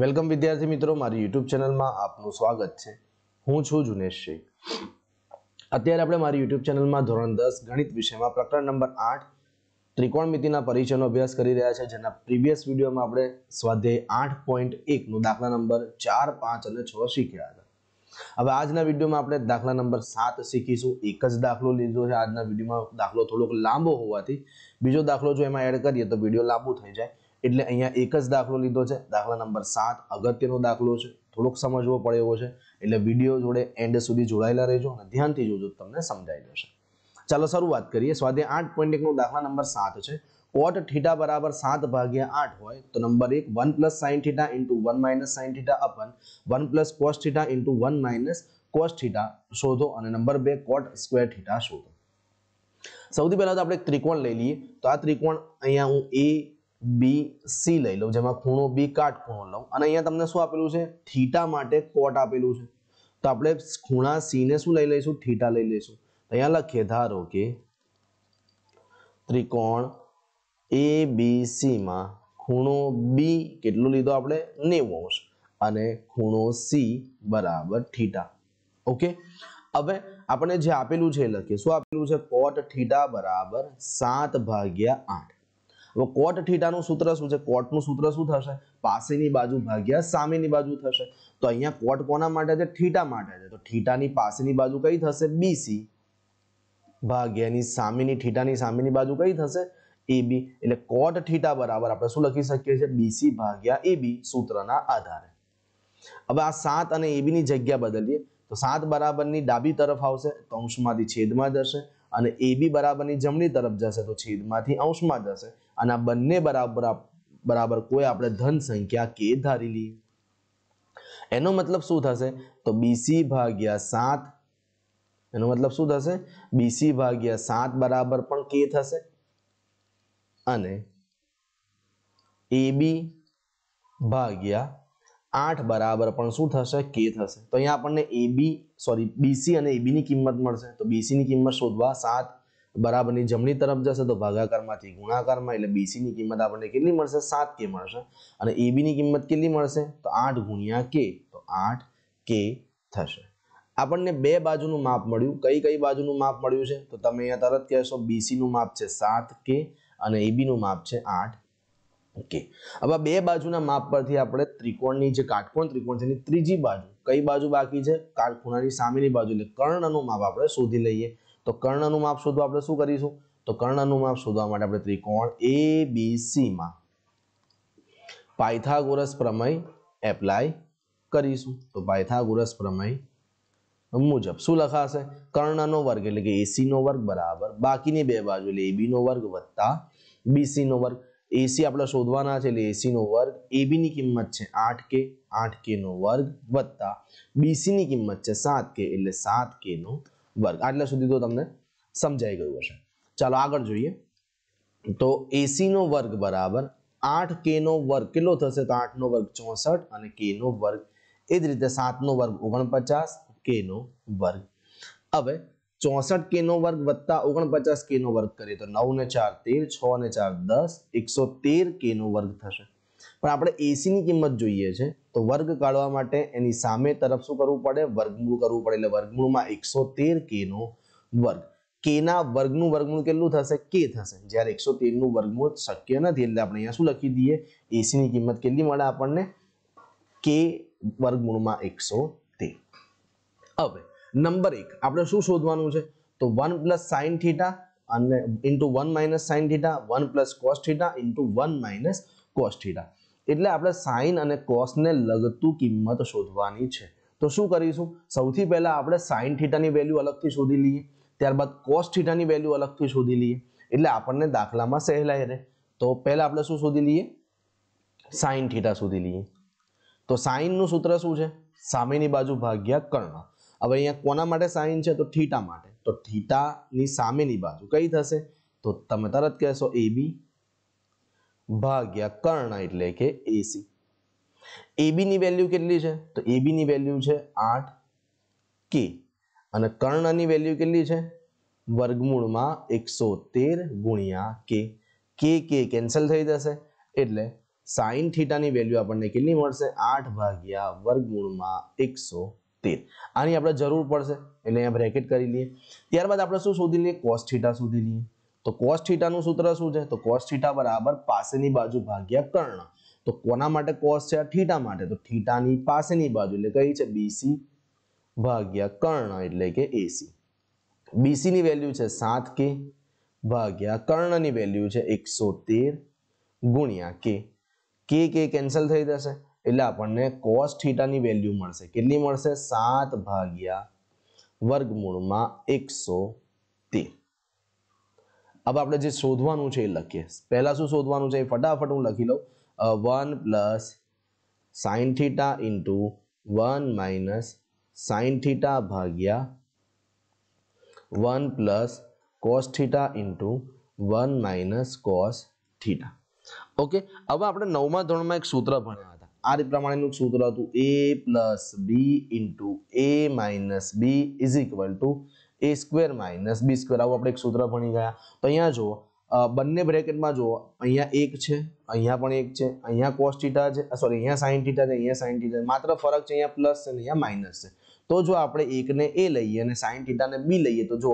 welcome વિદ્યાર્થી મિત્રો મારી યુટ્યુબ ચેનલમાં આપનું સ્વાગત છે હું છું જુનેશ શેખ અત્યારે આપણે મારી યુટ્યુબ ચેનલમાં ધોરણ દસ ગણિત વિષયમાં પ્રકરણ નંબર આઠ ત્રિકોણમિતિના પરિચયનો અભ્યાસ કરી રહ્યા છે જેના પ્રીવિયસ વિડીયોમાં આપણે સ્વાધ્યાય આઠ પોઈન્ટ એકનો દાખલા નંબર ચાર પાંચ અને છ શીખ્યા હતા હવે આજના વિડીયોમાં આપણે દાખલા નંબર સાત શીખીશું એક જ દાખલો લીધો છે આજના વિડીયોમાં દાખલો થોડોક લાંબો હોવાથી બીજો દાખલો જો એમાં એડ કરીએ તો વિડીયો લાંબુ થઈ જાય એટલે અહીંયા એક જ દાખલો લીધો છે દાખલા નંબર સાત અગત્યનો દાખલો છે થોડોક સમજવો પડે એવો છે એટલે વિડીયો જોડે એન્ડ સુધી જોડાયેલા રહેજો અને ધ્યાનથી જોજો તમને સમજાઈ જશે ચાલો શરૂઆત કરીએ સ્વાધ્યાય આઠ પોઈન્ટ એકનો દાખલા નંબર સાત છે કોટ થીટા બરાબર સાત ભાગ્યા આઠ હોય તો નંબર એક one plus sine theta into one minus sine theta upon one plus cos theta into one minus cos theta શોધો અને નંબર બે કોટ સ્ક્વેર થીટા શોધો સૌથી પહેલાં તો આપણે ત્રિકોણ લઈ લઈએ તો આ ત્રિકોણ અહીંયા હું એ બી સી લઈ લઉં જેમાં ખૂણો બી કાટ ખૂણો લઉં અને અહીંયા તમને શું આપેલું છે થીટા માટે કોટ આપેલું છે તો આપણે ખૂણા સી ને શું લઈ લઈશું થીટા લઈ લઈશું અહીંયા લખીએ ધારો કે ત્રિકોણ એ બી સીમાં ખૂણો બી કેટલું લીધો આપણે નેવું અંશ અને ખૂણો સી બરાબર થીટા ઓકે હવે આપણે જે આપેલું છે લખીએ શું આપેલું છે કોટ થીટા બરાબર સાત ભાગ્યા આઠ હવે કોટ નું સૂત્ર શું છે કોટનું સૂત્ર શું થશે પાસેની બાજુ ભાગ્યા સામેની બાજુ થશે તો અહીંયા કોટ કોના માટે છે થીટા માટે છે તો થીટાની પાસેની બાજુ કઈ થશે બીસી ભાગ્યાની સામેની થીટાની સામેની બાજુ કઈ થશે એબી એટલે કોટ થીટા બરાબર આપણે શું લખી શકીએ છીએ બીસી ભાગ્યા એબી સૂત્રના આધારે હવે આ સાત અને એબીની જગ્યા બદલીએ તો સાત બરાબરની ડાબી તરફ આવશે તો છેદમાં જશે અને એ બી બરાબરની જમણી તરફ જશે તો છેદમાંથી અંશમાં જશે અને આ બંને બરાબર બરાબર કોઈ આપણે ધન સંખ્યા કે ધારી લઈએ એનો મતલબ શું થશે તો બીસી ભાગ્યા સાત એનો મતલબ શું થશે બીસી ભાગ્યા સાત બરાબર પણ કે થશે અને એ બી ભાગ્યા આઠ બરાબર પણ શું થશે કે થશે તો અહીંયા આપણને એબી સોરી બીસી અને એબીની કિંમત મળશે તો બીસીની કિંમત શોધવા સાત બરાબરની જમણી તરફ જશે તો ભાગાકારમાંથી ગુણાકારમાં એટલે બીસીની કિંમત આપણને કેટલી મળશે સાત કે મળશે અને એબીની કિંમત કેટલી મળશે તો આઠ ગુણ્યા કે તો આઠ કે થશે આપણને બે બાજુનું માપ મળ્યું કઈ કઈ બાજુનું માપ મળ્યું છે તો તમે અહીંયા તરત કહેશો બીસીનું માપ છે સાત કે અને એબીનું માપ છે આઠ ઓકે હવે બે બાજુના માપ પરથી આપણે ત્રિકોણની જે કાટકોણ ત્રિકોણ છે એની ત્રીજી બાજુ કઈ બાજુ બાકી છે કાટખૂણાની સામેની બાજુ એટલે કર્ણનું માપ આપણે શોધી લઈએ તો કર્ણનું માપ શોધવા આપણે શું કરીશું તો કર્ણનું માપ શોધવા માટે આપણે ત્રિકોણ એ બી પાયથાગોરસ પ્રમેય એપ્લાય કરીશું તો પાયથાગોરસ પ્રમેય મુજબ શું લખાશે કર્ણનો વર્ગ એટલે કે એસીનો વર્ગ બરાબર બાકીની બે બાજુ એટલે એબીનો વર્ગ વત્તા બીસીનો વર્ગ એસી આપણે શોધવાના છે એટલે એસીનો વર્ગ એબીની કિંમત છે આઠ કે આઠ કેનો વર્ગ વત્તા બીસીની કિંમત છે સાત કે એટલે સાત કેનો વર્ગ આટલા સુધી તો તમને સમજાઈ ગયું હશે ચાલો આગળ જોઈએ તો એસીનો વર્ગ બરાબર આઠ કેનો વર્ગ કેટલો થશે તો આઠનો વર્ગ ચોસઠ અને કેનો વર્ગ એ જ રીતે સાતનો વર્ગ ઓગણપચાસ કેનો વર્ગ હવે ચોસઠ કેનો વર્ગ વત્તા ઓગણપચાસ કેનો વર્ગ કરીએ તો નવ ને ચાર તેર છ ને ચાર દસ એકસો તેર કેનો વર્ગ થશે પણ આપણે એસીની કિંમત જોઈએ છે તો વર્ગ કાઢવા માટે એની સામે તરફ શું કરવું પડે વર્ગમૂળ કરવું પડે એટલે વર્ગમૂળમાં એકસો તેર કેનો વર્ગ કેના વર્ગનું વર્ગમૂળ કેટલું થશે કે થશે જ્યારે એકસો તેરનું વર્ગમૂળ શક્ય નથી એટલે આપણે અહીંયા શું લખી દઈએ એસીની કિંમત કેટલી મળે આપણને કે વર્ગમૂળમાં એકસો તેર હવે નંબર એક આપણે શું શોધવાનું છે તો વન પ્લસ સાઇન થીટા અને into one minus sine theta one plus cos theta into one minus cos theta એટલે આપણે સાઇન અને કોસને લગતું કિંમત શોધવાની છે તો શું કરીશું સૌથી પહેલાં આપણે સાઇન થીટાની વેલ્યુ અલગથી શોધી લઈએ ત્યારબાદ કોસ થીટાની વેલ્યુ અલગથી શોધી લઈએ એટલે આપણને દાખલામાં સહેલાઈ રહે તો પહેલાં આપણે શું શોધી લઈએ સાઇન થીટા શોધી લઈએ તો સાઇનનું સૂત્ર શું છે સામેની બાજુ ભાગ્યા કર્ણ હવે અહીંયા કોના માટે સાઇન છે તો થીટા માટે તો થીટાની સામેની બાજુ કઈ થશે તો તમે તરત કહેશો એબી ભાગ્યા કર્ણ એટલે કે એસી એબીની વેલ્યુ કેટલી છે તો એબીની વેલ્યુ છે આઠ કે અને કર્ણની વેલ્યુ કેટલી છે વર્ગમૂળમાં એકસો તેર ગુણ્યા કે કે કે કેન્સલ થઈ જશે એટલે સાઈન થીટાની વેલ્યુ આપણને કેટલી મળશે આઠ ભાગ્યા વર્ગમૂળમાં એકસો તેર આની આપણે જરૂર પડશે એટલે અહીંયા બ્રેકેટ કરી લઈએ ત્યારબાદ આપણે શું શોધી લઈએ કોસ થીટા શોધી લઈએ તો કોસ થીટાનું સૂત્ર શું છે તો કોસ થીટા બરાબર પાસેની બાજુ ભાગ્યા કર્ણ તો કોના માટે કોસ છે થીટા માટે તો થીટાની પાસેની બાજુ એટલે કઈ છે બીસી ભાગ્યા કર્ણ એટલે કે એસી બીસીની વેલ્યુ છે સાત કે ભાગ્યા કર્ણની વેલ્યુ છે એકસો તેર ગુણ્યા કે કે કે કેન્સલ થઈ જશે એટલે આપણને કોસ થીટાની વેલ્યુ મળશે કેટલી મળશે સાત ભાગ્યા વર્ગમૂળમાં એકસો તે હવે આપણે જે શોધવાનું છે એ લખીએ પહેલાં શું શોધવાનું છે એ ફટાફટ હું લખી લઉં one plus sine theta into one minus sine theta ભાગ્યા one plus cos theta into one minus cos theta okay હવે આપણે નવમા ધોરણમાં એક સૂત્ર ભણ્યા આ રીત પ્રમાણેનું સૂત્ર હતું A plus B into A minus B is equal to A square minus B square આવું આપણે એક સૂત્ર ભણી ગયા તો અહીંયા જુઓ બંને બ્રેકેટમાં જુઓ અહીંયા એક છે અહીંયા પણ એક છે અહીંયા કોસ છે સોરી અહીંયા સાઇન થીટા છે અહીંયા સાઇન થીટા માત્ર ફરક છે અહીંયા પ્લસ છે અને અહીંયા માઇનસ છે તો જો આપણે એકને એ લઈએ અને સાઇન થીટાને બી લઈએ તો જો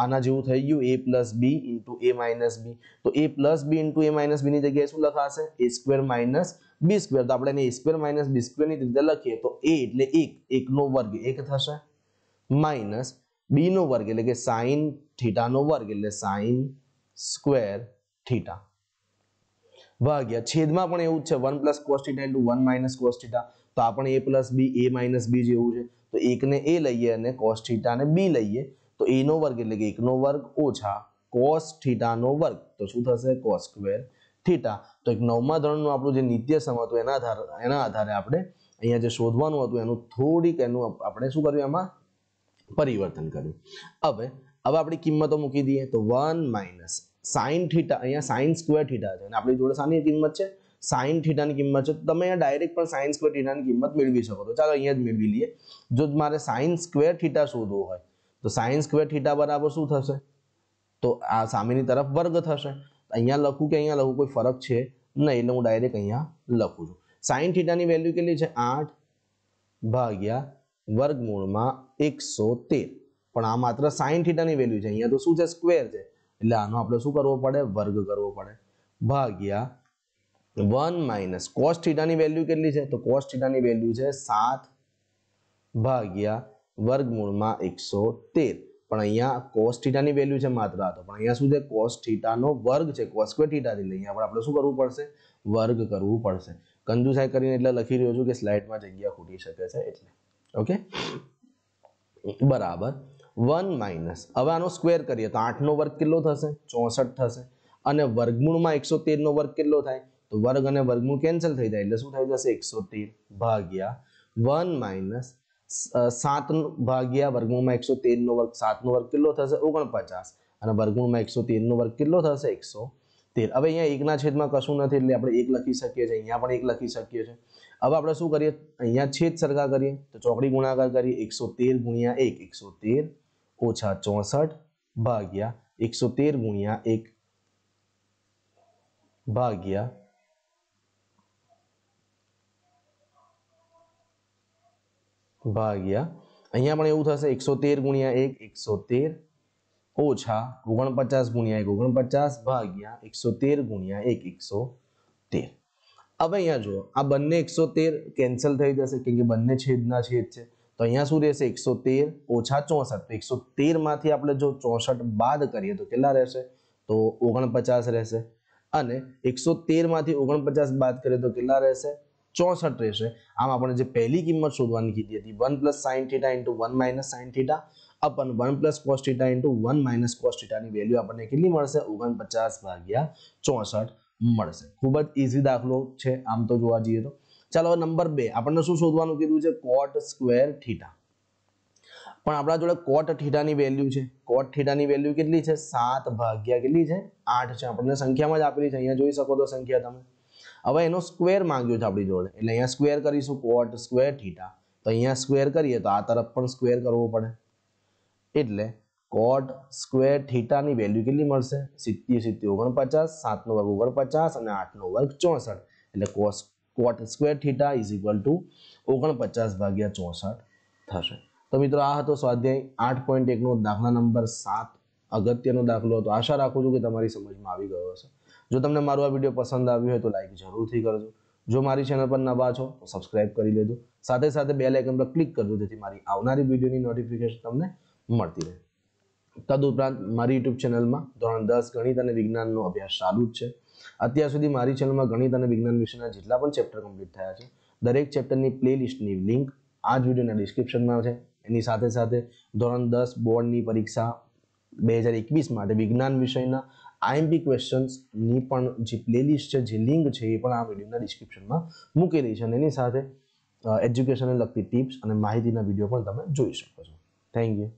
આના જેવું થઈ ગયું A plus B into A minus B તો A plus B into A minus બીની જગ્યાએ શું લખાશે A square minus B square તો આપણે એને એ સ્ક્વેર માઇનસ બી ની રીતે લખીએ તો એ એટલે એક એકનો વર્ગ એક થશે માઇનસ બીનો વર્ગ એટલે કે સાઇન થીટાનો વર્ગ એટલે સાઈન સ્ક્વેર થીટા ભાગ્યા છેદમાં પણ એવું જ છે one plus cos theta into one minus cos theta તો આપણે એ પ્લસ બી એ માઇનસ બી જેવું છે તો એકને એ લઈએ અને કોસ થીટાને બી લઈએ તો એનો વર્ગ એટલે કે એકનો વર્ગ ઓછા કોસ થીટાનો વર્ગ તો શું થશે કોસ સ્ક્વેર થીટા તો એક નવમા ધોરણનું આપણું જે નિત્યસમ હતું એના આધારે એના આધારે આપણે અહીંયા જે શોધવાનું હતું એનું થોડીક એનું આપણે શું કર્યું એમાં પરિવર્તન કર્યું હવે હવે આપણી કિંમતો મૂકી દઈએ તો વન માઇનસ સાઇન થીટા અહીંયા સાઇન સ્ક્વેર થીટા છે અને આપણી જોડે શાની કિંમત છે સાઇન થીટાની કિંમત છે તમે અહીંયા ડાયરેક્ટ પણ સાઇન સ્ક્વેર થીટાની કિંમત મેળવી શકો તો ચાલો અહીંયા જ મેળવી લઈએ જો મારે સાઇન સ્ક્વેર થીટા શોધવું હોય તો સાઇન સ્ક્વેર થીટા બરાબર શું થશે તો આ સામેની તરફ વર્ગ થશે અહીંયા લખું કે અહીંયા લખું કોઈ ફરક છે નહીં એટલે હું ડાયરેક્ટ અહીંયા લખું છું સાઇન થીટાની વેલ્યુ કેટલી છે આઠ ભાગ્યા વર્ગમૂળમાં એકસો તેર પણ આ માત્ર સાઇન થીટાની વેલ્યુ છે અહીંયા તો શું છે સ્ક્વેર છે એટલે આનો આપણે શું કરવો પડે વર્ગ કરવો પડે ભાગ્યા વન માઇનસ કોસ થીટાની વેલ્યુ કેટલી છે તો કોસ થીટાની વેલ્યુ છે સાત ભાગ્યા વર્ગમૂળમાં એકસો તેર પણ અહીંયા કોસ વેલ્યુ છે માત્ર તો પણ અહીંયા શું છે કોસ વર્ગ છે કોસ સ્ક્વેર થીટાથી લઈ અહીંયા આપણે શું કરવું પડશે વર્ગ કરવું પડશે કંજુસાઈ કરીને એટલે લખી રહ્યો છું કે સ્લાઇડમાં જગ્યા ખૂટી શકે છે એટલે ઓકે બરાબર વન માઇનસ હવે આનો સ્ક્વેર કરીએ તો આઠનો વર્ગ કેટલો થશે ચોસઠ થશે અને વર્ગમૂળમાં એકસો તેરનો વર્ગ કેટલો થાય તો વર્ગ અને વર્ગમૂળ કેન્સલ થઈ જાય એટલે શું થઈ જશે એકસો તેર ભાગ્યા વન માઇનસ સાત ભાગ્યા વર્ગમૂળમાં એકસો તેરનો વર્ગ સાતનો વર્ગ કેટલો થશે ઓગણપચાસ અને વર્ગમૂળમાં એકસો તેરનો વર્ગ કેટલો થશે એકસો તેર હવે અહીંયા એકના છેદમાં કશું નથી એટલે આપણે એક લખી શકીએ છીએ અહીંયા પણ એક લખી શકીએ છીએ હવે આપણે શું કરીએ અહીંયા છેદ સરખા કરીએ તો ચોકડી ગુણાકાર કરીએ એકસો તેર ગુણ્યા એક એકસો તેર ઓછા ચોસઠ ભાગ્યા એકસો તેર ગુણ્યા એક ભાગ્યા ભાગ્યા અહીંયા પણ એવું થશે એકસો તેર ગુણ્યા એક એકસો તેર ઓછા ઓગણપચાસ ગુણ્યા એક ઓગણપચાસ ભાગ્યા એકસો તેર ગુણ્યા એક એકસો તેર હવે અહીંયા જુઓ આ બંને એકસો તેર કેન્સલ થઈ જશે કેમ કે બંને છેદના છેદ છે તો અહીંયા શું રહેશે એકસો તેર ઓછા ચોસઠ તો એકસો તેરમાંથી આપણે જો ચોસઠ બાદ કરીએ તો કેટલા રહેશે તો ઓગણપચાસ રહેશે અને એકસો તેરમાંથી ઓગણપચાસ બાદ કરીએ તો કેટલા રહેશે ચોસઠ રહેશે આમ આપણે જે પહેલી કિંમત શોધવાની કીધી હતી one plus sine theta into one minus sine theta upon one plus cos theta into one minus cos થીટાની વેલ્યુ આપણને કેટલી મળશે પચાસ ભાગ્યા ચોસઠ મળશે ખૂબ જ ઇઝી દાખલો છે આમ તો જોવા જઈએ તો ચાલો નંબર બે આપણને શું શોધવાનું કીધું છે કોટ સ્ક્વેર થીટા પણ આપણા જોડે કોટ થીટાની વેલ્યુ છે કોટ થીટાની વેલ્યુ કેટલી છે સાત ભાગ્યા કેટલી છે આઠ છે આપણને સંખ્યામાં જ આપેલી છે અહીંયા જોઈ શકો તો સંખ્યા તમે હવે એનો સ્ક્વેર માંગ્યો છે આપણી જોડે એટલે અહીંયા સ્ક્વેર કરીશું કોટ સ્ક્વેર થીટા તો અહીંયા સ્ક્વેર કરીએ તો આ તરફ પણ સ્ક્વેર કરવો પડે એટલે કોટ સ્ક્વેર થીટાની વેલ્યુ કેટલી મળશે સિત્તેર સિત્તેર ઓગણપચાસ સાતનો વર્ગ ઓગણપચાસ અને આઠનો વર્ગ ચોસઠ એટલે cos cot square theta is equal to ઓગણપચાસ ભાગ્યા ચોસઠ થશે તો મિત્રો આ હતો સ્વાધ્યાય આઠ પોઈન્ટ એકનો દાખલા નંબર સાત અગત્યનો દાખલો હતો આશા રાખું છું કે તમારી સમજમાં આવી ગયો હશે જો તમને મારું આ વિડીયો પસંદ આવ્યો હોય તો લાઇક જરૂરથી કરજો જો મારી ચેનલ પર નવા છો તો સબસ્ક્રાઇબ કરી લેજો સાથે સાથે બે લાઇકન પર ક્લિક કરજો જેથી મારી આવનારી વિડીયોની નોટિફિકેશન તમને મળતી રહે તદુપરાંત મારી યુટ્યુબ ચેનલમાં ધોરણ દસ ગણિત અને વિજ્ઞાનનો અભ્યાસ ચાલુ જ છે અત્યાર સુધી મારી ચેનલમાં ગણિત અને વિજ્ઞાન વિષયના જેટલા પણ ચેપ્ટર કમ્પ્લીટ થયા છે દરેક ચેપ્ટરની પ્લેલિસ્ટની લિંક આ જ વિડીયોના ડિસ્ક્રિપ્શનમાં છે એની સાથે સાથે ધોરણ દસ બોર્ડની પરીક્ષા બે હજાર એકવીસ માટે વિજ્ઞાન વિષયના આઈએમપી ક્વેશ્ચન્સની પણ જે પ્લેલિસ્ટ છે જે લિંક છે એ પણ આ વિડીયોના ડિસ્ક્રિપ્શનમાં મૂકેલી છે અને એની સાથે એજ્યુકેશનને લગતી ટિપ્સ અને માહિતીના વિડીયો પણ તમે જોઈ શકો છો થેન્ક યુ